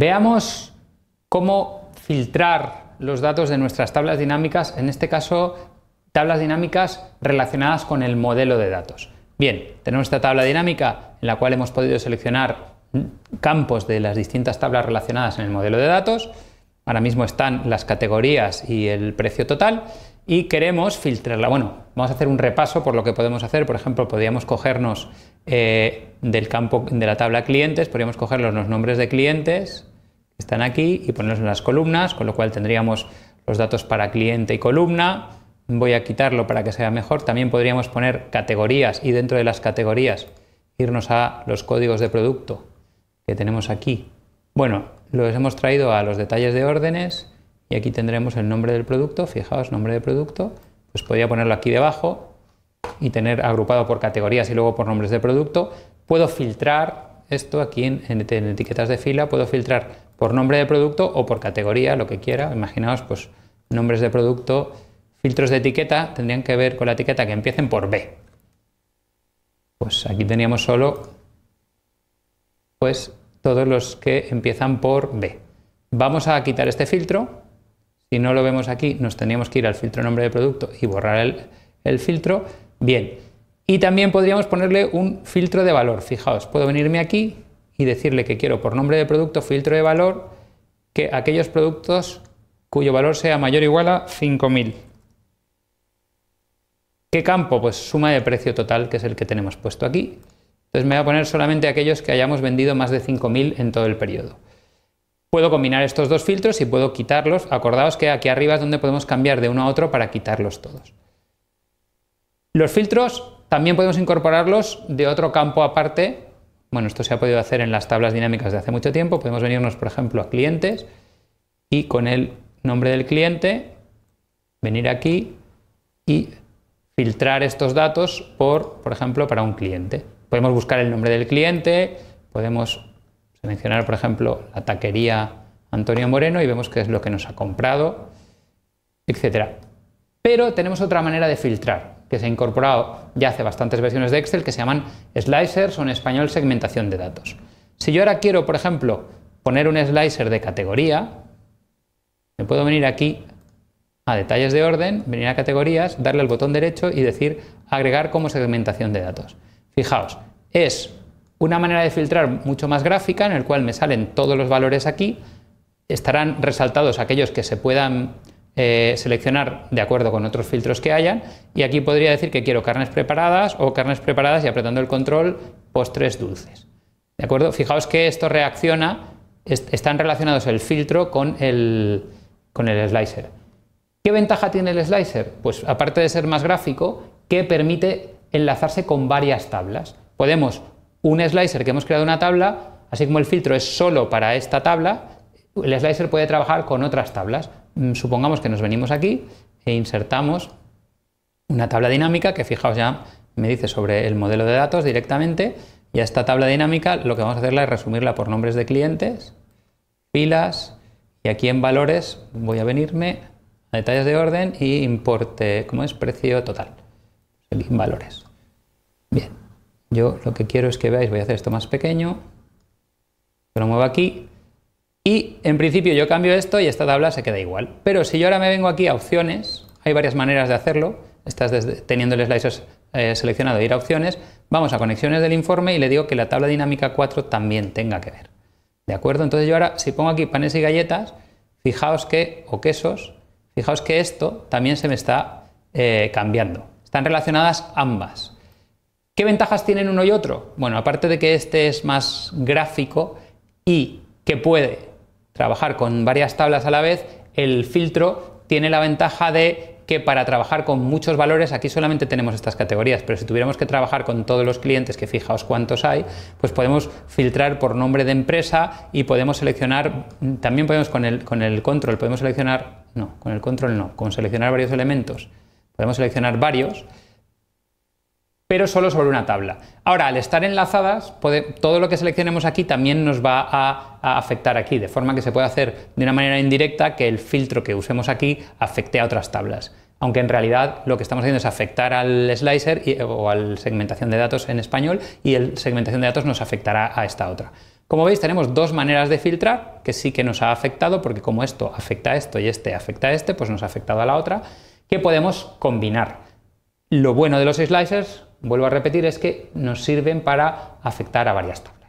Veamos cómo filtrar los datos de nuestras tablas dinámicas, en este caso tablas dinámicas relacionadas con el modelo de datos. Bien, tenemos esta tabla dinámica en la cual hemos podido seleccionar campos de las distintas tablas relacionadas en el modelo de datos. Ahora mismo están las categorías y el precio total y queremos filtrarla. Bueno, vamos a hacer un repaso por lo que podemos hacer. Por ejemplo, podríamos cogernos eh, del campo de la tabla clientes, podríamos cogernos los nombres de clientes, están aquí y ponerlos en las columnas, con lo cual tendríamos los datos para cliente y columna. Voy a quitarlo para que sea mejor. También podríamos poner categorías y dentro de las categorías irnos a los códigos de producto que tenemos aquí. Bueno, los hemos traído a los detalles de órdenes y aquí tendremos el nombre del producto. Fijaos, nombre de producto. Pues podría ponerlo aquí debajo y tener agrupado por categorías y luego por nombres de producto. Puedo filtrar esto aquí en, en etiquetas de fila. Puedo filtrar por nombre de producto o por categoría, lo que quiera. Imaginaos, pues nombres de producto, filtros de etiqueta tendrían que ver con la etiqueta que empiecen por B. Pues aquí teníamos solo pues todos los que empiezan por B. Vamos a quitar este filtro. Si no lo vemos aquí, nos teníamos que ir al filtro nombre de producto y borrar el, el filtro. Bien. Y también podríamos ponerle un filtro de valor. Fijaos, puedo venirme aquí y decirle que quiero por nombre de producto, filtro de valor, que aquellos productos cuyo valor sea mayor o igual a 5000. ¿Qué campo? Pues suma de precio total, que es el que tenemos puesto aquí. Entonces me voy a poner solamente aquellos que hayamos vendido más de 5.000 en todo el periodo. Puedo combinar estos dos filtros y puedo quitarlos. Acordaos que aquí arriba es donde podemos cambiar de uno a otro para quitarlos todos. Los filtros también podemos incorporarlos de otro campo aparte bueno, esto se ha podido hacer en las tablas dinámicas de hace mucho tiempo. Podemos venirnos, por ejemplo, a clientes y con el nombre del cliente venir aquí y filtrar estos datos por, por ejemplo, para un cliente. Podemos buscar el nombre del cliente, podemos mencionar por ejemplo, la taquería Antonio Moreno y vemos qué es lo que nos ha comprado, etcétera. Pero tenemos otra manera de filtrar que se ha incorporado ya hace bastantes versiones de Excel que se llaman slicers o en español segmentación de datos. Si yo ahora quiero, por ejemplo, poner un slicer de categoría, me puedo venir aquí a detalles de orden, venir a categorías, darle al botón derecho y decir agregar como segmentación de datos. Fijaos, es una manera de filtrar mucho más gráfica en el cual me salen todos los valores aquí, estarán resaltados aquellos que se puedan eh, seleccionar de acuerdo con otros filtros que hayan y aquí podría decir que quiero carnes preparadas o carnes preparadas y apretando el control postres dulces. ¿De acuerdo? Fijaos que esto reacciona, están relacionados el filtro con el, con el slicer. ¿Qué ventaja tiene el slicer? Pues aparte de ser más gráfico, que permite enlazarse con varias tablas. Podemos, un slicer que hemos creado una tabla, así como el filtro es solo para esta tabla, el slicer puede trabajar con otras tablas. Mm, supongamos que nos venimos aquí e insertamos una tabla dinámica que fijaos ya me dice sobre el modelo de datos directamente y a esta tabla dinámica lo que vamos a hacerla es resumirla por nombres de clientes, filas y aquí en valores voy a venirme a detalles de orden y importe, como es precio total. en valores. Bien, yo lo que quiero es que veáis, voy a hacer esto más pequeño, lo muevo aquí y en principio yo cambio esto y esta tabla se queda igual. Pero si yo ahora me vengo aquí a opciones, hay varias maneras de hacerlo. Estás teniendo el slicer seleccionado, ir a opciones. Vamos a conexiones del informe y le digo que la tabla dinámica 4 también tenga que ver. ¿De acuerdo? Entonces yo ahora, si pongo aquí panes y galletas, fijaos que, o quesos, fijaos que esto también se me está eh, cambiando. Están relacionadas ambas. ¿Qué ventajas tienen uno y otro? Bueno, aparte de que este es más gráfico y que puede trabajar con varias tablas a la vez, el filtro tiene la ventaja de que para trabajar con muchos valores aquí solamente tenemos estas categorías, pero si tuviéramos que trabajar con todos los clientes, que fijaos cuántos hay, pues podemos filtrar por nombre de empresa y podemos seleccionar, también podemos con el, con el control, podemos seleccionar, no, con el control no, con seleccionar varios elementos, podemos seleccionar varios, pero solo sobre una tabla. Ahora, al estar enlazadas, todo lo que seleccionemos aquí también nos va a a afectar aquí, de forma que se puede hacer de una manera indirecta que el filtro que usemos aquí afecte a otras tablas. Aunque en realidad lo que estamos haciendo es afectar al slicer eh, o a segmentación de datos en español y el segmentación de datos nos afectará a esta otra. Como veis tenemos dos maneras de filtrar que sí que nos ha afectado porque como esto afecta a esto y este afecta a este, pues nos ha afectado a la otra, que podemos combinar. Lo bueno de los slicers, vuelvo a repetir, es que nos sirven para afectar a varias tablas.